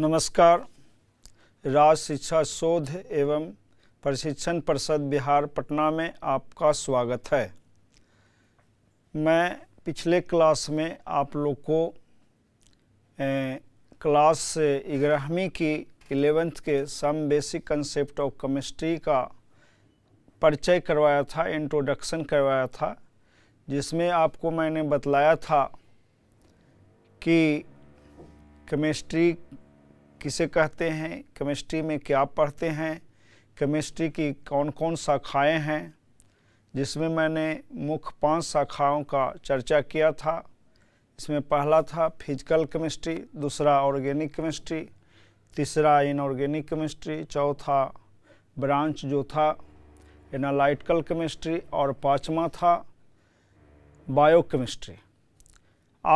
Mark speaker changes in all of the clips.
Speaker 1: नमस्कार राज शिक्षा शोध एवं प्रशिक्षण परिषद बिहार पटना में आपका स्वागत है मैं पिछले क्लास में आप लोग को ए, क्लास ग्यारहवीं की एलेवेंथ के some basic concept of chemistry का परिचय करवाया था इंट्रोडक्शन करवाया था जिसमें आपको मैंने बतलाया था कि केमिस्ट्री किसे कहते हैं केमिस्ट्री में क्या पढ़ते हैं केमिस्ट्री की कौन कौन शाखाएं हैं जिसमें मैंने मुख्य पांच शाखाओं का चर्चा किया था इसमें पहला था फिजिकल केमिस्ट्री दूसरा ऑर्गेनिक केमिस्ट्री तीसरा इनऑर्गेनिक केमिस्ट्री चौथा ब्रांच जो था एनालाइटिकल केमिस्ट्री और पाँचवा था बायोकेमिस्ट्री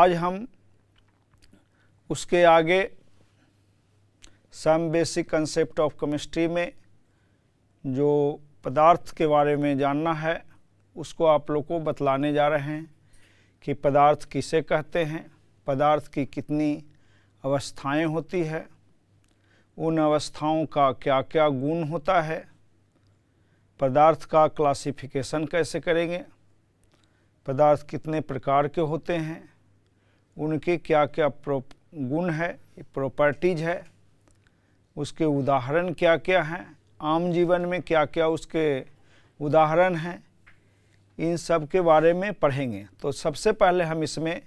Speaker 1: आज हम उसके आगे some basic concept of chemistry में जो पदार्थ के बारे में जानना है उसको आप लोग को बतलाने जा रहे हैं कि पदार्थ किसे कहते हैं पदार्थ की कितनी अवस्थाएं होती है उन अवस्थाओं का क्या क्या गुण होता है पदार्थ का क्लासिफिकेशन कैसे करेंगे पदार्थ कितने प्रकार के होते हैं उनके क्या क्या गुण है प्रॉपर्टीज़ है उसके उदाहरण क्या क्या हैं आम जीवन में क्या क्या उसके उदाहरण हैं इन सब के बारे में पढ़ेंगे तो सबसे पहले हम इसमें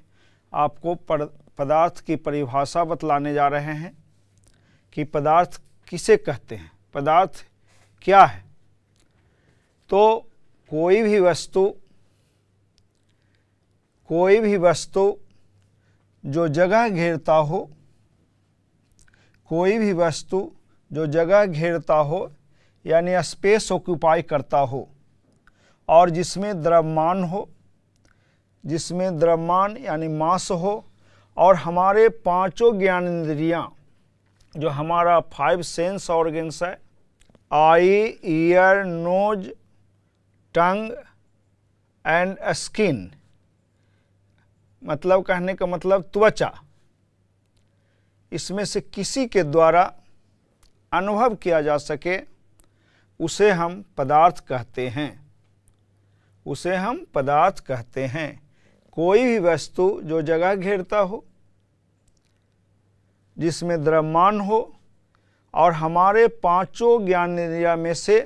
Speaker 1: आपको पदार्थ की परिभाषा बतलाने जा रहे हैं कि पदार्थ किसे कहते हैं पदार्थ क्या है तो कोई भी वस्तु कोई भी वस्तु जो जगह घेरता हो कोई भी वस्तु जो जगह घेरता हो यानी स्पेस ऑक्यूपाई करता हो और जिसमें द्रव्यमान हो जिसमें द्रव्यमान यानी मास हो और हमारे पांचों ज्ञान इंद्रियाँ जो हमारा फाइव सेंस ऑर्गेंस है eye ear nose tongue and skin मतलब कहने का मतलब त्वचा इसमें से किसी के द्वारा अनुभव किया जा सके उसे हम पदार्थ कहते हैं उसे हम पदार्थ कहते हैं कोई भी वस्तु जो जगह घेरता हो जिसमें द्रव्यमान हो और हमारे पांचों ज्ञान इंद्रिया में से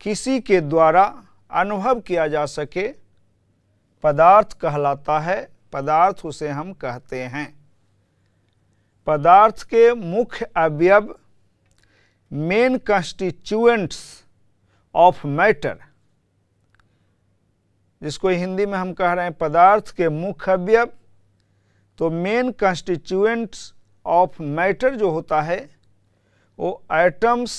Speaker 1: किसी के द्वारा अनुभव किया जा सके पदार्थ कहलाता है पदार्थ उसे हम कहते हैं पदार्थ के मुख्य अवयव मेन कंस्टिट्यूएंट्स ऑफ मैटर जिसको हिंदी में हम कह रहे हैं पदार्थ के मुख्य अवयव तो मेन कंस्टिट्यूएंट्स ऑफ मैटर जो होता है वो एटम्स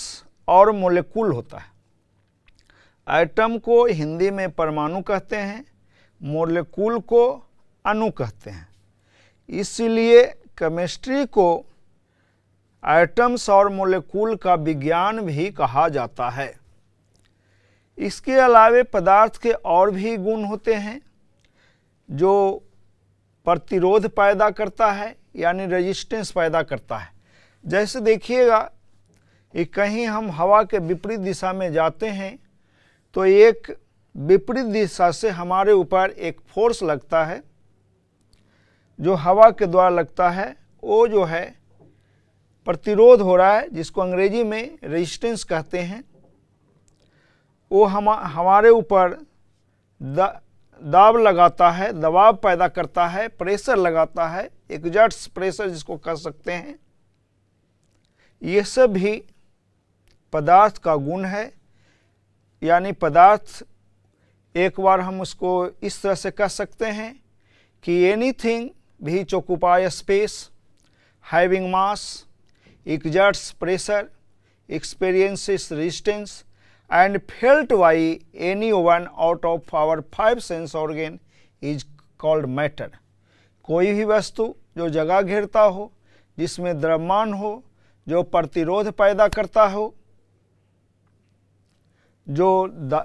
Speaker 1: और मोलिकुल होता है एटम को हिंदी में परमाणु कहते हैं मोलिकुल को अणु कहते हैं इसलिए केमिस्ट्री को एटम्स और मोलिकूल का विज्ञान भी कहा जाता है इसके अलावे पदार्थ के और भी गुण होते हैं जो प्रतिरोध पैदा करता है यानी रेजिस्टेंस पैदा करता है जैसे देखिएगा कि कहीं हम हवा के विपरीत दिशा में जाते हैं तो एक विपरीत दिशा से हमारे ऊपर एक फोर्स लगता है जो हवा के द्वारा लगता है वो जो है प्रतिरोध हो रहा है जिसको अंग्रेजी में रेजिस्टेंस कहते हैं वो हम हमारे ऊपर दाब लगाता है दबाव पैदा करता है प्रेशर लगाता है एग्जर्ट्स प्रेशर जिसको कह सकते हैं ये सब भी पदार्थ का गुण है यानी पदार्थ एक बार हम उसको इस तरह से कह सकते हैं कि anything which occupy space, having mass, exerts pressure, experiences resistance and felt by any one out of our five sense organ is called matter. कोई भी वस्तु जो जगह घेरता हो जिसमें द्रव्यमान हो जो प्रतिरोध पैदा करता हो जो दा,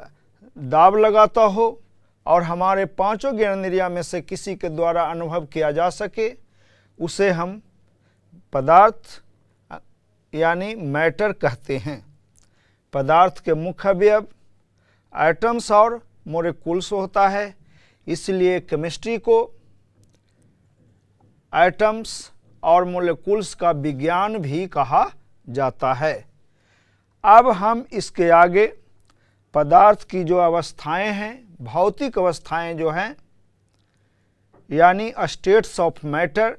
Speaker 1: दाब लगाता हो और हमारे पांचों ज्ञानेन्द्रिया में से किसी के द्वारा अनुभव किया जा सके उसे हम पदार्थ यानी मैटर कहते हैं पदार्थ के मुख्य अवयव एटम्स और मोलिकुल्स होता है इसलिए केमिस्ट्री को एटम्स और मोलिकुल्स का विज्ञान भी कहा जाता है अब हम इसके आगे पदार्थ की जो अवस्थाएं हैं भौतिक अवस्थाएं जो हैं यानी स्टेट्स ऑफ मैटर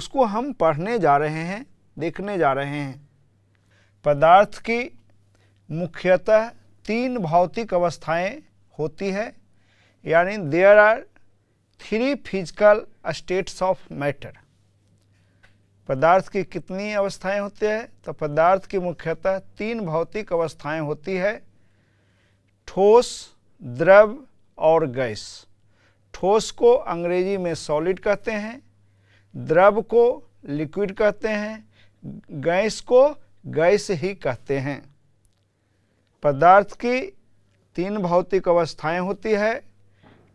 Speaker 1: उसको हम पढ़ने जा रहे हैं देखने जा रहे हैं पदार्थ की मुख्यतः तीन भौतिक अवस्थाएं होती है यानी there are three physical states of matter पदार्थ की कितनी अवस्थाएं होती है तो पदार्थ की मुख्यतः तीन भौतिक अवस्थाएं होती है ठोस द्रव और गैस ठोस को अंग्रेजी में सॉलिड कहते हैं द्रव को लिक्विड कहते हैं गैस को गैस ही कहते हैं पदार्थ की तीन भौतिक अवस्थाएं होती है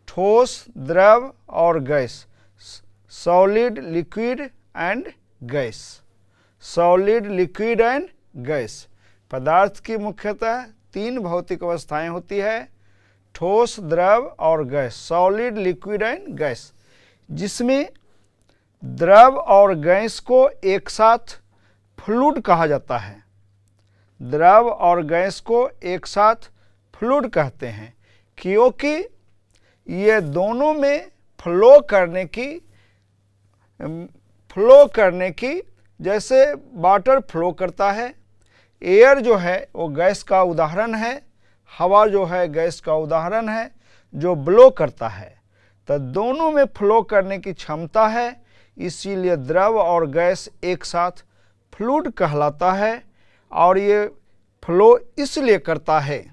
Speaker 1: ठोस द्रव और gas solid liquid and gas solid liquid and gas पदार्थ की मुख्यतः तीन भौतिक अवस्थाएं होती है ठोस द्रव और gas solid liquid and gas जिसमें द्रव और गैस को एक साथ फ्लूड कहा जाता है द्रव और गैस को एक साथ फ्लूड कहते हैं क्योंकि ये दोनों में फ्लो करने की फ्लो करने की जैसे वाटर फ्लो करता है एयर जो है वो गैस का उदाहरण है हवा जो है गैस का उदाहरण है जो ब्लो करता है तो दोनों में फ्लो करने की क्षमता है इसीलिए द्रव और गैस एक साथ फ्लूड कहलाता है और ये फ्लो इसलिए करता है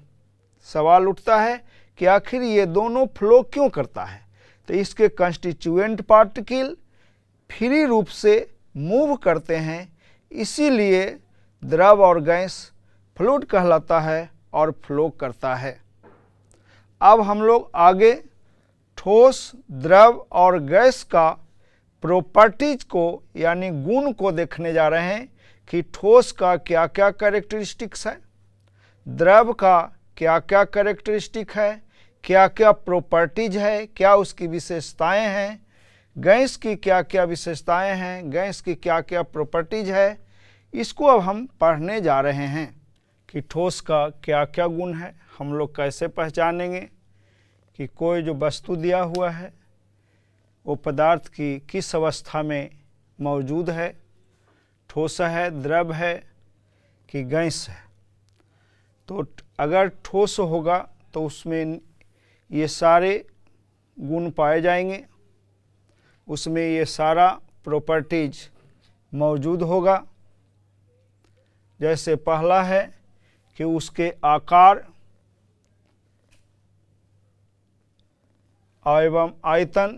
Speaker 1: सवाल उठता है कि आखिर ये दोनों फ्लो क्यों करता है तो इसके कंस्टिट्यूएंट पार्टिकल फ्री रूप से मूव करते हैं इसीलिए द्रव और गैस फ्लूट कहलाता है और फ्लो करता है अब हम लोग आगे ठोस द्रव और गैस का प्रॉपर्टीज को यानी गुण को देखने जा रहे हैं कि ठोस का क्या क्या कैरेक्टरिस्टिक्स है द्रव का क्या क्या कैरेक्टरिस्टिक है क्या क्या प्रॉपर्टीज है क्या उसकी विशेषताएं हैं गैस की क्या क्या विशेषताएं हैं गैस की क्या क्या प्रॉपर्टीज है इसको अब हम पढ़ने जा रहे हैं कि ठोस का क्या क्या गुण है हम लोग कैसे पहचानेंगे कि कोई जो वस्तु दिया हुआ है वो पदार्थ की किस अवस्था में मौजूद है ठोस है द्रव है कि गैस है तो अगर ठोस होगा तो उसमें ये सारे गुण पाए जाएंगे उसमें ये सारा प्रॉपर्टीज मौजूद होगा जैसे पहला है कि उसके आकार एवं आयतन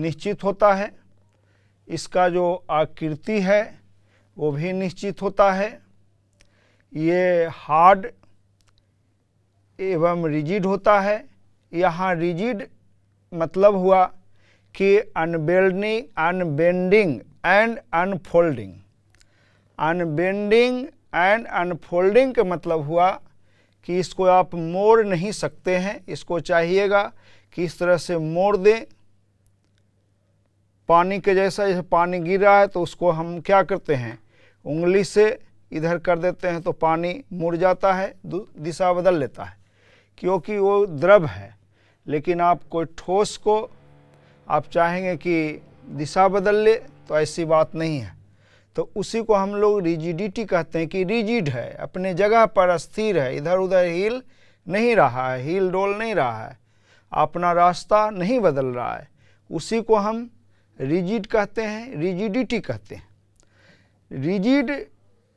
Speaker 1: निश्चित होता है इसका जो आकृति है वो भी निश्चित होता है ये हार्ड एवं रिजिड होता है यहाँ रिजिड मतलब हुआ कि unbending unbending and unfolding unbending and unfolding का मतलब हुआ कि इसको आप मोड़ नहीं सकते हैं इसको चाहिएगा कि इस तरह से मोड़ दें पानी के जैसा जैसे पानी गिर रहा है तो उसको हम क्या करते हैं उंगली से इधर कर देते हैं तो पानी मुड़ जाता है दिशा बदल लेता है क्योंकि वो द्रव है लेकिन आप कोई ठोस को आप चाहेंगे कि दिशा बदल ले तो ऐसी बात नहीं है तो उसी को हम लोग रिजिडिटी कहते हैं कि रिजिड है अपने जगह पर स्थिर है इधर उधर हील नहीं रहा है हील डोल नहीं रहा है अपना रास्ता नहीं बदल रहा है उसी को हम रिजिड कहते हैं रिजिडिटी कहते हैं रिजिड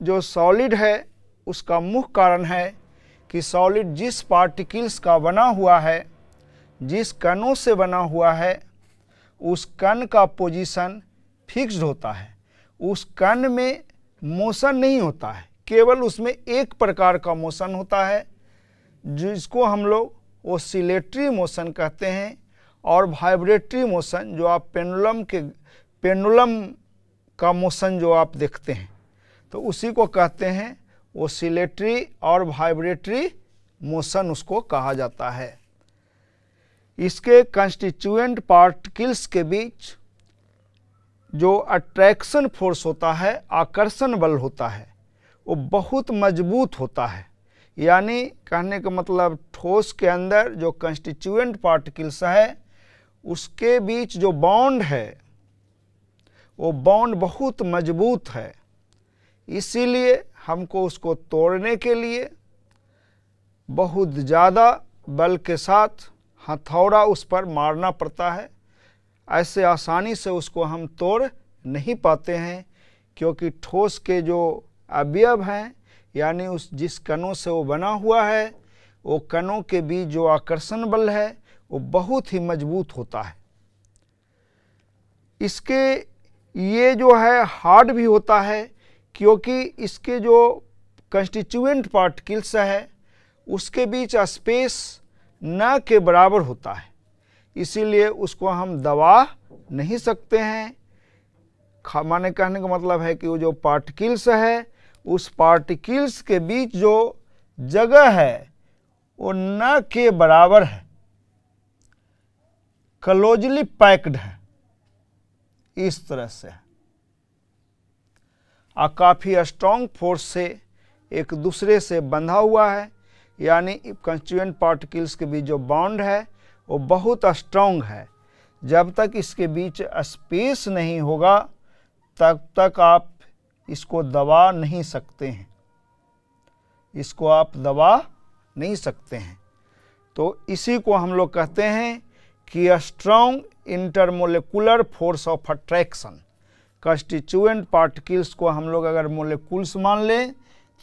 Speaker 1: जो सॉलिड है उसका मुख्य कारण है कि सॉलिड जिस पार्टिकल्स का बना हुआ है जिस कणों से बना हुआ है उस कण का पोजीशन फिक्स्ड होता है उस कण में मोशन नहीं होता है केवल उसमें एक प्रकार का मोशन होता है जिसको हम लोग ओसिलेटरी मोशन कहते हैं और वाइब्रेटरी मोशन जो आप पेंडुलम के पेंडुलम का मोशन जो आप देखते हैं तो उसी को कहते हैं ओसिलेटरी और वाइब्रेटरी मोशन उसको कहा जाता है इसके कंस्टिट्यूएंट पार्टिकल्स के बीच जो अट्रैक्शन फोर्स होता है आकर्षण बल होता है वो बहुत मजबूत होता है यानी कहने का मतलब ठोस के अंदर जो कंस्टिट्यूएंट पार्टिकल्स है उसके बीच जो बाउंड है वो बॉन्ड बहुत मजबूत है इसीलिए हमको उसको तोड़ने के लिए बहुत ज़्यादा बल के साथ हथौड़ा उस पर मारना पड़ता है ऐसे आसानी से उसको हम तोड़ नहीं पाते हैं क्योंकि ठोस के जो अवयव हैं यानी उस जिस कणों से वो बना हुआ है वो कणों के बीच जो आकर्षण बल है वो बहुत ही मजबूत होता है इसके ये जो है हार्ड भी होता है क्योंकि इसके जो कंस्टिट्यूएंट पार्टिकल्स है उसके बीच स्पेस न के बराबर होता है इसीलिए उसको हम दबा नहीं सकते हैं माने कहने का मतलब है कि वो जो पार्टिकल्स है उस पार्टिकल्स के बीच जो जगह है वो न के बराबर है क्लोजली पैक्ड है इस तरह से और काफ़ी स्ट्रॉन्ग फोर्स से एक दूसरे से बंधा हुआ है यानी कंस्टिट्यूएंट पार्टिकल्स के बीच जो बाउंड है वो बहुत स्ट्रांग है जब तक इसके बीच स्पेस नहीं होगा तब तक आप इसको दबा नहीं सकते हैं इसको आप दबा नहीं सकते हैं तो इसी को हम लोग कहते हैं कि strong intermolecular force of attraction constituent particles को हम लोग अगर मोलिकुल्स मान लें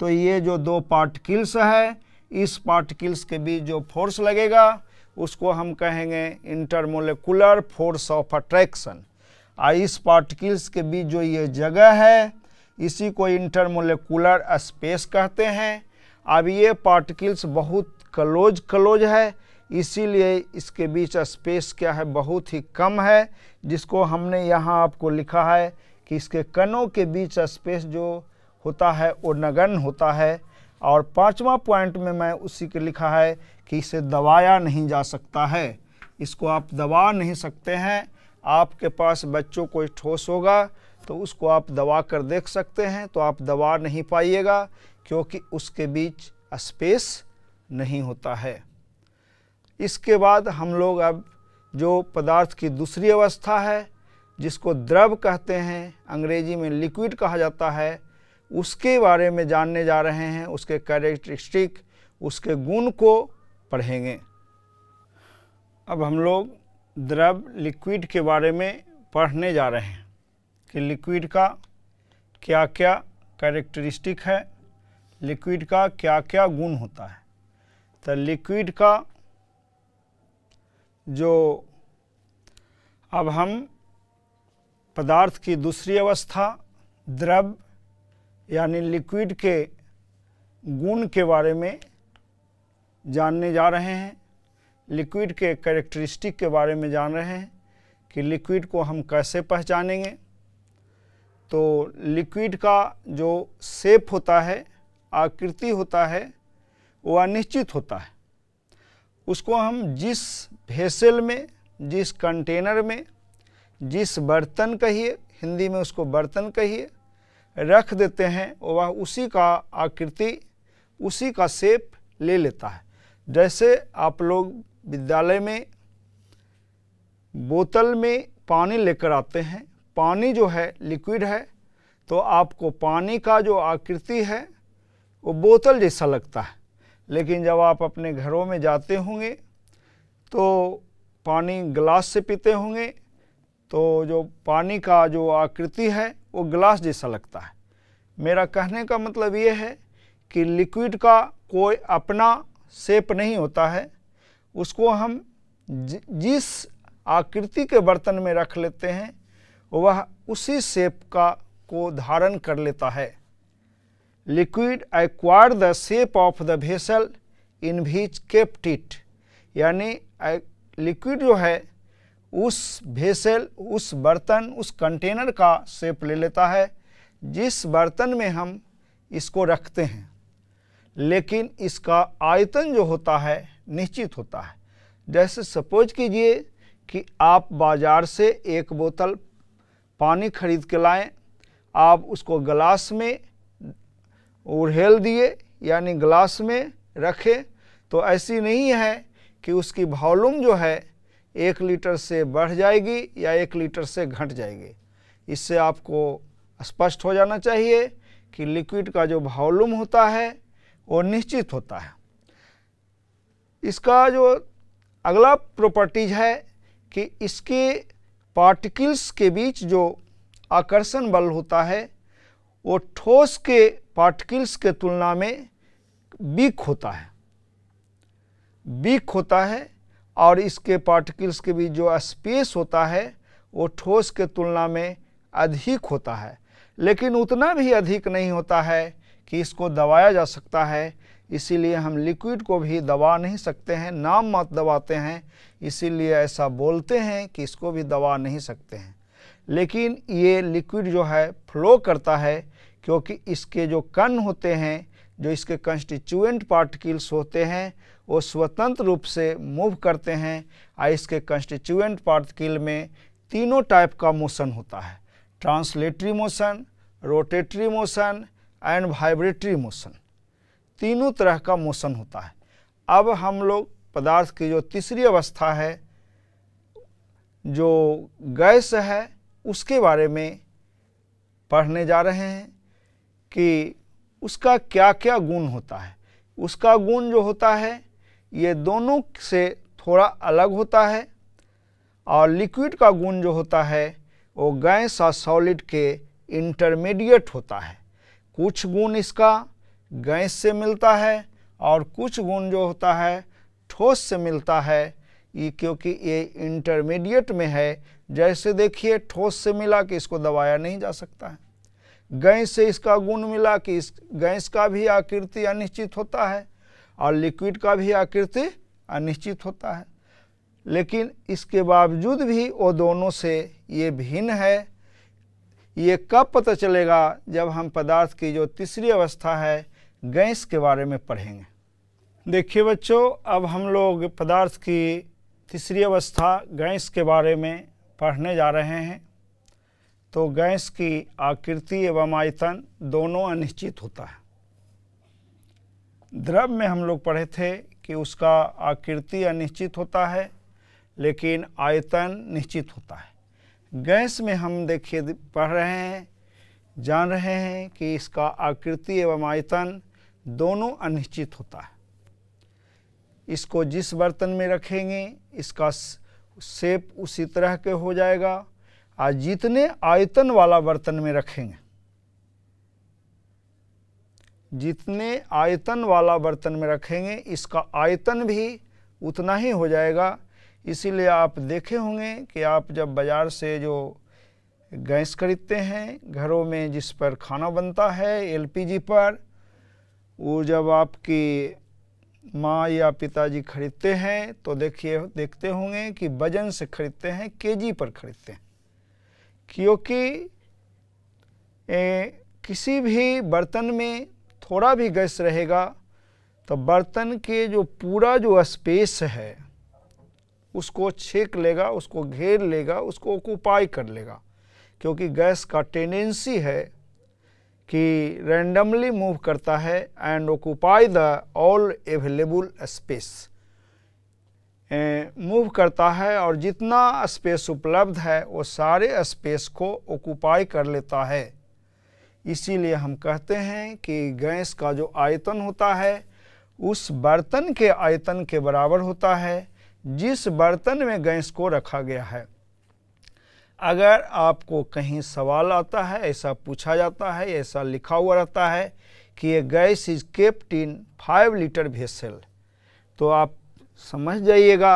Speaker 1: तो ये जो दो पार्टिकल्स है इस पार्टिकल्स के बीच जो फोर्स लगेगा उसको हम कहेंगे intermolecular force of attraction ice इस पार्टिकल्स के बीच जो ये जगह है इसी को इंटरमोलिकुलर स्पेस कहते हैं अब ये पार्टिकल्स बहुत क्लोज क्लोज है इसीलिए इसके बीच स्पेस क्या है बहुत ही कम है जिसको हमने यहाँ आपको लिखा है कि इसके कणों के बीच स्पेस जो होता है वो नगण्य होता है और पांचवा पॉइंट में मैं उसी के लिखा है कि इसे दबाया नहीं जा सकता है इसको आप दबा नहीं सकते हैं आपके पास बच्चों कोई ठोस होगा तो उसको आप दबा कर देख सकते हैं तो आप दबा नहीं पाइएगा क्योंकि उसके बीच स्पेस नहीं होता है इसके बाद हम लोग अब जो पदार्थ की दूसरी अवस्था है जिसको द्रव कहते हैं अंग्रेजी में लिक्विड कहा जाता है उसके बारे में जानने जा रहे हैं उसके कैरेक्टरिस्टिक उसके गुण को पढ़ेंगे अब हम लोग द्रव लिक्विड के बारे में पढ़ने जा रहे हैं कि लिक्विड का क्या क्या कैरेक्टरिस्टिक है लिक्विड का क्या क्या गुण होता है तो लिक्विड का जो अब हम पदार्थ की दूसरी अवस्था द्रव यानी लिक्विड के गुण के बारे में जानने जा रहे हैं लिक्विड के करेक्टरिस्टिक के बारे में जान रहे हैं कि लिक्विड को हम कैसे पहचानेंगे तो लिक्विड का जो सेप होता है आकृति होता है वो अनिश्चित होता है उसको हम जिस भेसल में जिस कंटेनर में जिस बर्तन कहिए हिंदी में उसको बर्तन कहिए रख देते हैं वह उसी का आकृति उसी का सेप ले लेता है जैसे आप लोग विद्यालय में बोतल में पानी लेकर आते हैं पानी जो है लिक्विड है तो आपको पानी का जो आकृति है वो बोतल जैसा लगता है लेकिन जब आप अपने घरों में जाते होंगे तो पानी ग्लास से पीते होंगे तो जो पानी का जो आकृति है वो ग्लास जैसा लगता है मेरा कहने का मतलब ये है कि लिक्विड का कोई अपना सेप नहीं होता है उसको हम जिस आकृति के बर्तन में रख लेते हैं वह उसी सेप का को धारण कर लेता है liquid acquire the shape of the vessel in which kept it यानी लिक्विड जो है उस भेसल उस बर्तन उस कंटेनर का सेप ले लेता है जिस बर्तन में हम इसको रखते हैं लेकिन इसका आयतन जो होता है निश्चित होता है जैसे सपोज कीजिए कि आप बाज़ार से एक बोतल पानी खरीद के लाएं आप उसको ग्लास में उड़ेल दिए यानी ग्लास में रखें तो ऐसी नहीं है कि उसकी वॉल्यूम जो है एक लीटर से बढ़ जाएगी या एक लीटर से घट जाएगी इससे आपको स्पष्ट हो जाना चाहिए कि लिक्विड का जो वॉल्यूम होता है वो निश्चित होता है इसका जो अगला प्रॉपर्टीज है कि इसके पार्टिकल्स के बीच जो आकर्षण बल होता है वो ठोस के पार्टिकल्स के तुलना में बीक होता है बीक होता है और इसके पार्टिकल्स के बीच जो स्पेस होता है वो ठोस के तुलना में अधिक होता है लेकिन उतना भी अधिक नहीं होता है कि इसको दबाया जा सकता है इसीलिए हम लिक्विड को भी दबा नहीं सकते हैं नाम मत दबाते हैं इसीलिए ऐसा बोलते हैं कि इसको भी दबा नहीं सकते हैं लेकिन ये लिक्विड जो है फ्लो करता है क्योंकि इसके जो कण होते हैं जो इसके कंस्टिट्यूएंट पार्टिकल्स होते हैं वो स्वतंत्र रूप से मूव करते हैं और इसके कंस्टिट्यूएंट पार्टिकल में तीनों टाइप का मोशन होता है translatory motion rotatory motion and vibratory motion तीनों तरह का मोशन होता है अब हम लोग पदार्थ की जो तीसरी अवस्था है जो गैस है उसके बारे में पढ़ने जा रहे हैं कि उसका क्या क्या गुण होता है उसका गुण जो होता है ये दोनों से थोड़ा अलग होता है और लिक्विड का गुण जो होता है वो गैस और सॉलिड के इंटरमीडिएट होता है कुछ गुण इसका गैस से मिलता है और कुछ गुण जो होता है ठोस से मिलता है ये क्योंकि ये इंटरमीडिएट में है जैसे देखिए ठोस से मिला कि इसको दबाया नहीं जा सकता है गैस से इसका गुण मिला कि इस गैस का भी आकृति अनिश्चित होता है और लिक्विड का भी आकृति अनिश्चित होता है लेकिन इसके बावजूद भी वो दोनों से ये भिन्न है ये कब पता चलेगा जब हम पदार्थ की जो तीसरी अवस्था है गैस के बारे में पढ़ेंगे देखिए बच्चों अब हम लोग पदार्थ की तीसरी अवस्था गैस के बारे में पढ़ने जा रहे हैं तो गैस की आकृति एवं आयतन दोनों अनिश्चित होता है द्रव में हम लोग पढ़े थे कि उसका आकृति अनिश्चित होता है लेकिन आयतन निश्चित होता है गैस में हम देखिए पढ़ रहे हैं जान रहे हैं कि इसका आकृति एवं आयतन दोनों अनिश्चित होता है इसको जिस बर्तन में रखेंगे इसका सेप उसी तरह के हो जाएगा और जितने आयतन वाला बर्तन में रखेंगे जितने आयतन वाला बर्तन में रखेंगे इसका आयतन भी उतना ही हो जाएगा इसीलिए आप देखे होंगे कि आप जब बाज़ार से जो गैस खरीदते हैं घरों में जिस पर खाना बनता है एलपीजी पर वो जब आपकी माँ या पिताजी खरीदते हैं तो देखिए देखते होंगे कि वजन से खरीदते हैं केजी पर खरीदते हैं क्योंकि ए, किसी भी बर्तन में थोड़ा भी गैस रहेगा तो बर्तन के जो पूरा जो स्पेस है उसको छेक लेगा उसको घेर लेगा उसको ऑक्यूपाई कर लेगा क्योंकि गैस का टेंडेंसी है कि रैंडमली मूव करता है and occupy the all available space move करता है और जितना स्पेस उपलब्ध है वो सारे स्पेस को ऑक्यूपाई कर लेता है इसीलिए हम कहते हैं कि गैस का जो आयतन होता है उस बर्तन के आयतन के बराबर होता है जिस बर्तन में गैस को रखा गया है अगर आपको कहीं सवाल आता है ऐसा पूछा जाता है ऐसा लिखा हुआ रहता है कि ये gas is kept in five litre vessel तो आप समझ जाइएगा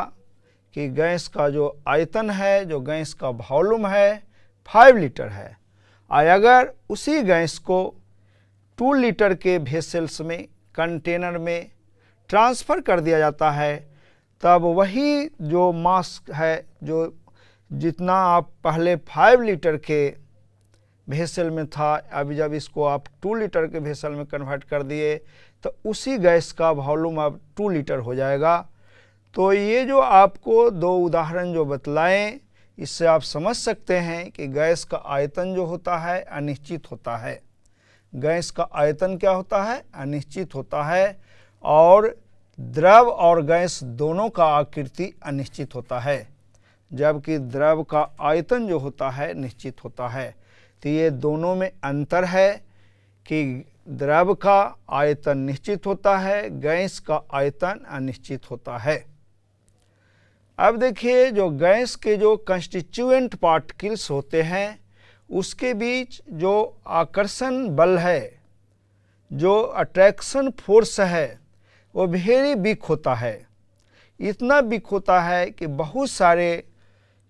Speaker 1: कि गैस का जो आयतन है जो गैस का वॉल्यूम है फाइव लीटर है और अगर उसी गैस को टू लीटर के भेसल्स में कंटेनर में ट्रांसफ़र कर दिया जाता है तब वही जो मास्क है जो जितना आप पहले फाइव लीटर के भेसल में था अभी जब इसको आप टू लीटर के भेसल में कन्वर्ट कर दिए तो उसी गैस का वॉल्यूम अब टू लीटर हो जाएगा तो ये जो आपको दो उदाहरण जो बतलाएँ इससे आप समझ सकते हैं कि गैस का आयतन जो होता है अनिश्चित होता है गैस का आयतन क्या होता है अनिश्चित होता है और द्रव और गैस दोनों का आकृति अनिश्चित होता है जबकि द्रव का आयतन जो होता है निश्चित होता है तो ये दोनों में अंतर है कि द्रव का आयतन निश्चित होता है गैस का आयतन अनिश्चित होता है अब देखिए जो गैस के जो कंस्टिट्यूएंट पार्टिकल्स होते हैं उसके बीच जो आकर्षण बल है जो अट्रैक्शन फोर्स है वो भेरी बिक होता है इतना बिक होता है कि बहुत सारे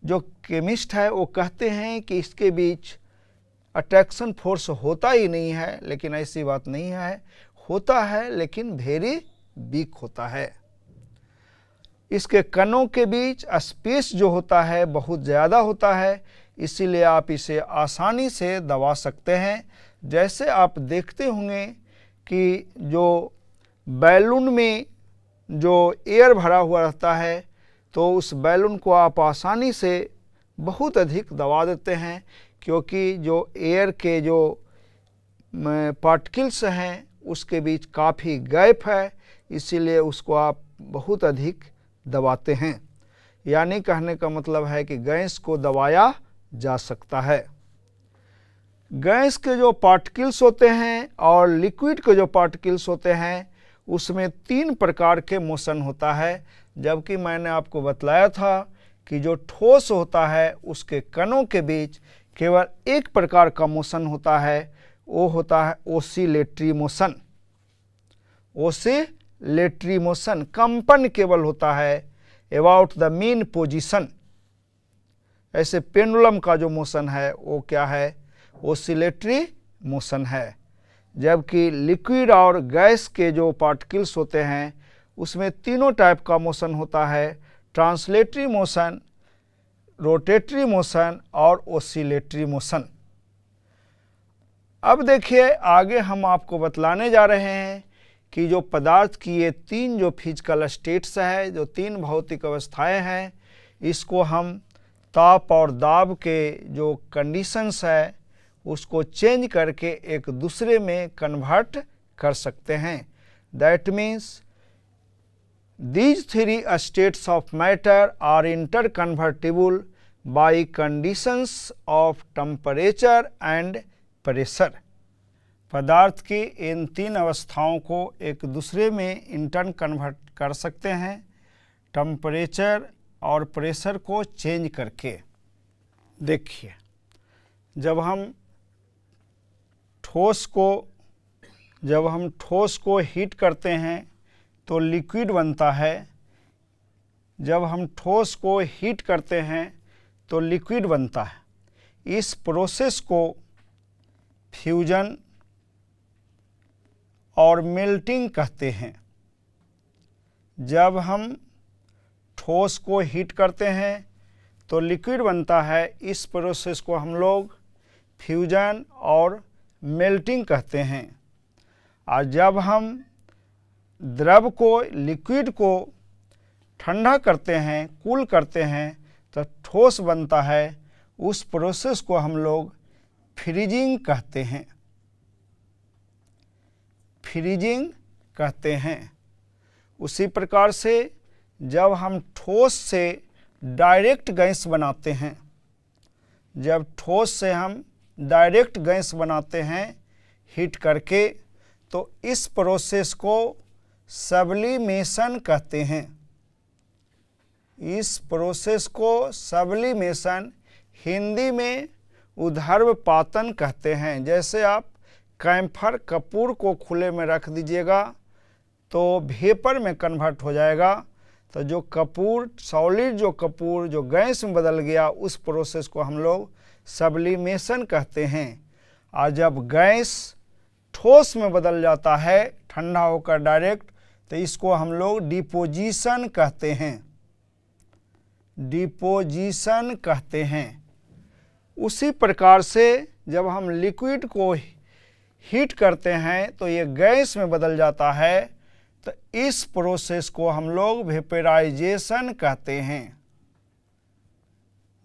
Speaker 1: जो केमिस्ट है वो कहते हैं कि इसके बीच अट्रैक्शन फोर्स होता ही नहीं है लेकिन ऐसी बात नहीं है होता है लेकिन भेरी बिक होता है इसके कणों के बीच स्पेस जो होता है बहुत ज़्यादा होता है इसीलिए आप इसे आसानी से दबा सकते हैं जैसे आप देखते होंगे कि जो बैलून में जो एयर भरा हुआ रहता है तो उस बैलून को आप आसानी से बहुत अधिक दबा देते हैं क्योंकि जो एयर के जो पार्टिकल्स हैं उसके बीच काफ़ी गैप है इसीलिए उसको आप बहुत अधिक दबाते हैं यानी कहने का मतलब है कि गैस को दबाया जा सकता है गैस के जो पार्टिकल्स होते हैं और लिक्विड के जो पार्टिकल्स होते हैं उसमें तीन प्रकार के मोशन होता है जबकि मैंने आपको बतलाया था कि जो ठोस होता है उसके कणों के बीच केवल एक प्रकार का मोशन होता है वो होता है ओसिलेटरी मोशन ओसिलेटरी मोशन कंपन केवल होता है अबाउट द मेन पोजिशन ऐसे पेंडुलम का जो मोशन है वो क्या है ओसिलेटरी मोशन है जबकि लिक्विड और गैस के जो पार्टिकल्स होते हैं उसमें तीनों टाइप का मोशन होता है ट्रांसलेटरी मोशन रोटेटरी मोशन और ओसिलेटरी मोशन अब देखिए आगे हम आपको बतलाने जा रहे हैं कि जो पदार्थ की ये तीन जो फिजिकल स्टेट्स है जो तीन भौतिक अवस्थाएं हैं इसको हम ताप और दाब के जो कंडीशंस है उसको चेंज करके एक दूसरे में कन्वर्ट कर सकते हैं that means these three states of matter are interconvertible by conditions of temperature and pressure पदार्थ की इन तीन अवस्थाओं को एक दूसरे में इंटर कन्वर्ट कर सकते हैं टम्परेचर और प्रेशर को चेंज करके देखिए जब हम ठोस को जब हम ठोस को हीट करते हैं तो लिक्विड बनता है जब हम ठोस को हीट करते हैं तो लिक्विड बनता है इस प्रोसेस को फ्यूजन और मेल्टिंग कहते हैं जब हम ठोस को हीट करते हैं तो लिक्विड बनता है इस प्रोसेस को हम लोग फ्यूजन और मेल्टिंग कहते हैं और जब हम द्रव को लिक्विड को ठंडा करते हैं कूल करते हैं तो ठोस बनता है उस प्रोसेस को हम लोग फ्रीजिंग कहते हैं फ्रीजिंग कहते हैं उसी प्रकार से जब हम ठोस से डायरेक्ट गैस बनाते हैं जब ठोस से हम डायरेक्ट गैस बनाते हैं हीट करके तो इस प्रोसेस को सबलीमेशन कहते हैं इस प्रोसेस को सबलीमेशन हिंदी में उधर्व पातन कहते हैं जैसे आप कैम्फर कपूर को खुले में रख दीजिएगा तो भेपर में कन्वर्ट हो जाएगा तो जो कपूर सॉलिड जो कपूर जो गैस में बदल गया उस प्रोसेस को हम लोग सबलिमेशन कहते हैं और जब गैस ठोस में बदल जाता है ठंडा होकर डायरेक्ट तो इसको हम लोग डिपोजिशन कहते हैं डिपोजिशन कहते हैं उसी प्रकार से जब हम लिक्विड को हीट करते हैं तो ये गैस में बदल जाता है तो इस प्रोसेस को हम लोग वेपराइजेशन कहते हैं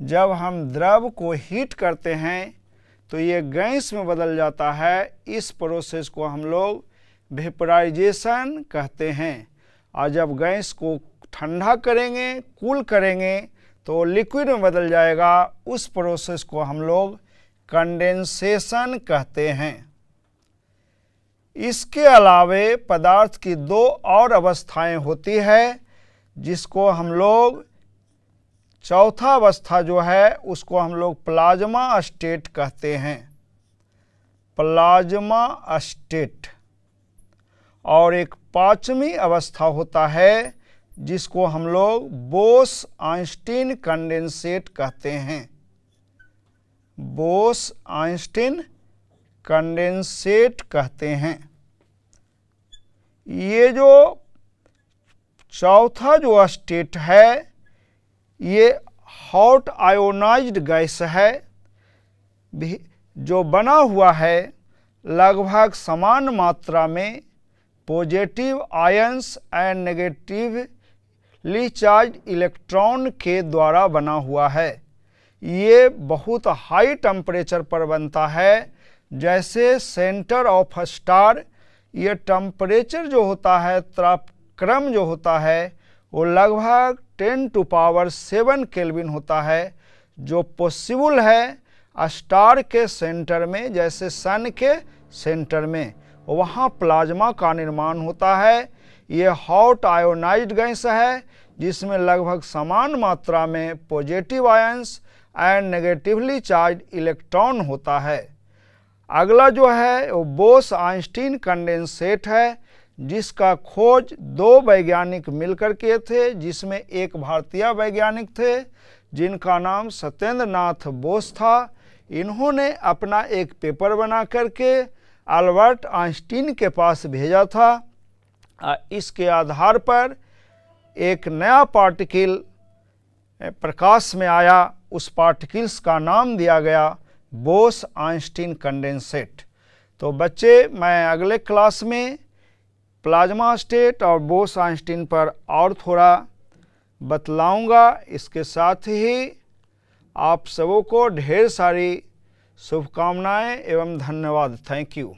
Speaker 1: जब हम द्रव को हीट करते हैं तो ये गैस में बदल जाता है इस प्रोसेस को हम लोग वेपराइजेशन कहते हैं और जब गैस को ठंडा करेंगे कूल करेंगे तो लिक्विड में बदल जाएगा उस प्रोसेस को हम लोग कंडेंसेशन कहते हैं इसके अलावे पदार्थ की दो और अवस्थाएं होती है जिसको हम लोग चौथा अवस्था जो है उसको हम लोग प्लाज्मा स्टेट कहते हैं प्लाज्मा स्टेट और एक पांचवी अवस्था होता है जिसको हम लोग बोस आइंस्टीन कंडेंसेट कहते हैं बोस आइंस्टीन कंडेंसेट कहते हैं ये जो चौथा जो स्टेट है ये हॉट आयोनाइज्ड गैस है जो बना हुआ है लगभग समान मात्रा में positive ions and negative charge electron के द्वारा बना हुआ है ये बहुत हाई टेम्परेचर पर बनता है जैसे सेंटर ऑफ स्टार ये टेम्परेचर जो होता है त्रापक्रम जो होता है वो लगभग 10 टू पावर 7 केल्विन होता है जो पॉसिबल है स्टार के सेंटर में जैसे सन के सेंटर में वहाँ प्लाज्मा का निर्माण होता है ये हॉट आयोनाइज्ड गैस है जिसमें लगभग समान मात्रा में positive ions and negatively charge electron होता है अगला जो है वो बोस आइंस्टीन कंडेंसेट है जिसका खोज दो वैज्ञानिक मिलकर के थे जिसमें एक भारतीय वैज्ञानिक थे जिनका नाम सत्येंद्र नाथ बोस था इन्होंने अपना एक पेपर बना करके अल्बर्ट आइंस्टीन के पास भेजा था इसके आधार पर एक नया पार्टिकल प्रकाश में आया उस पार्टिकल्स का नाम दिया गया बोस आइंस्टीन कंडेंसेट तो बच्चे मैं अगले क्लास में प्लाज्मा स्टेट और बोस आइंस्टीन पर और थोड़ा बतलाऊंगा इसके साथ ही आप सबों को ढेर सारी शुभकामनाएं एवं धन्यवाद थैंक यू